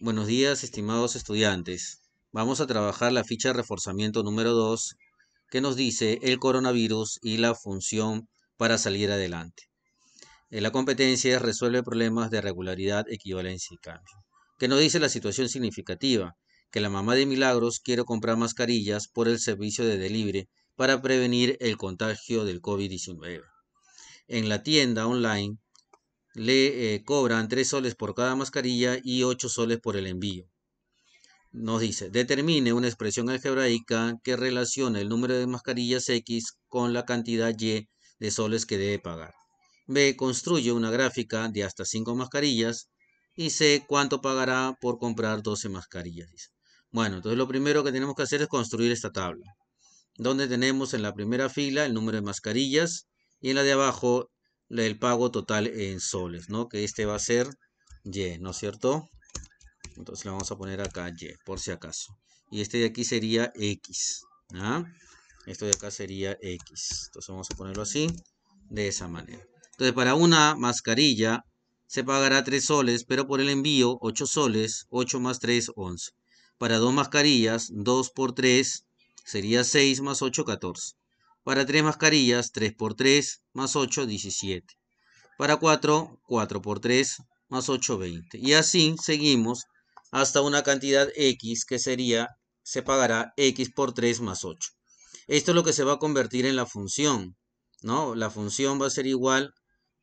Buenos días, estimados estudiantes. Vamos a trabajar la ficha de reforzamiento número 2 que nos dice el coronavirus y la función para salir adelante. Eh, la competencia resuelve problemas de regularidad, equivalencia y cambio. Que nos dice la situación significativa, que la mamá de Milagros quiere comprar mascarillas por el servicio de delivery para prevenir el contagio del COVID-19. En la tienda online le eh, cobran 3 soles por cada mascarilla y 8 soles por el envío. Nos dice, determine una expresión algebraica que relacione el número de mascarillas X con la cantidad Y de soles que debe pagar. B, construye una gráfica de hasta 5 mascarillas y C, cuánto pagará por comprar 12 mascarillas. Bueno, entonces lo primero que tenemos que hacer es construir esta tabla, donde tenemos en la primera fila el número de mascarillas y en la de abajo el pago total en soles, ¿no? Que este va a ser Y, ¿no es cierto? Entonces le vamos a poner acá Y, por si acaso. Y este de aquí sería X. ¿ah? Esto de acá sería X. Entonces vamos a ponerlo así, de esa manera. Entonces para una mascarilla se pagará 3 soles, pero por el envío 8 soles, 8 más 3, 11. Para dos mascarillas, 2 por 3 sería 6 más 8, 14. Para 3 mascarillas, 3 por 3, más 8, 17. Para 4, 4 por 3, más 8, 20. Y así seguimos hasta una cantidad X que sería, se pagará X por 3 más 8. Esto es lo que se va a convertir en la función, ¿no? La función va a ser igual,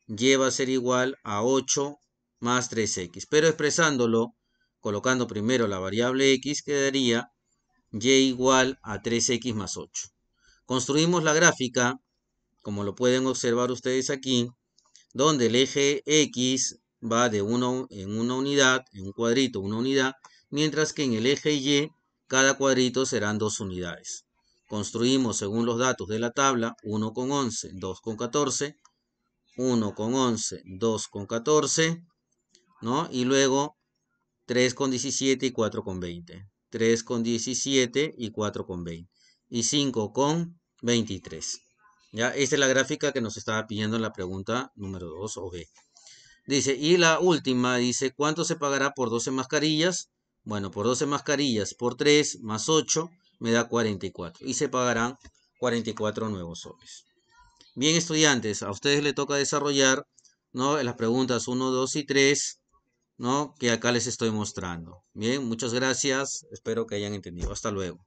Y va a ser igual a 8 más 3X. Pero expresándolo, colocando primero la variable X, quedaría Y igual a 3X más 8. Construimos la gráfica, como lo pueden observar ustedes aquí, donde el eje X va de uno en una unidad, en un cuadrito, una unidad, mientras que en el eje Y cada cuadrito serán dos unidades. Construimos según los datos de la tabla 1 con 11, 2 con 14, 1 con 11, 2 con 14, ¿no? Y luego 3 con 17 y 4 con 20, 3 con 17 y 4 con 20 y 5 23 Ya, esta es la gráfica que nos estaba pidiendo en la pregunta número 2 o B. Dice, y la última dice, ¿cuánto se pagará por 12 mascarillas? Bueno, por 12 mascarillas, por 3 más 8, me da 44. Y se pagarán 44 nuevos soles. Bien, estudiantes, a ustedes les toca desarrollar ¿no? las preguntas 1, 2 y 3, ¿no? que acá les estoy mostrando. Bien, muchas gracias. Espero que hayan entendido. Hasta luego.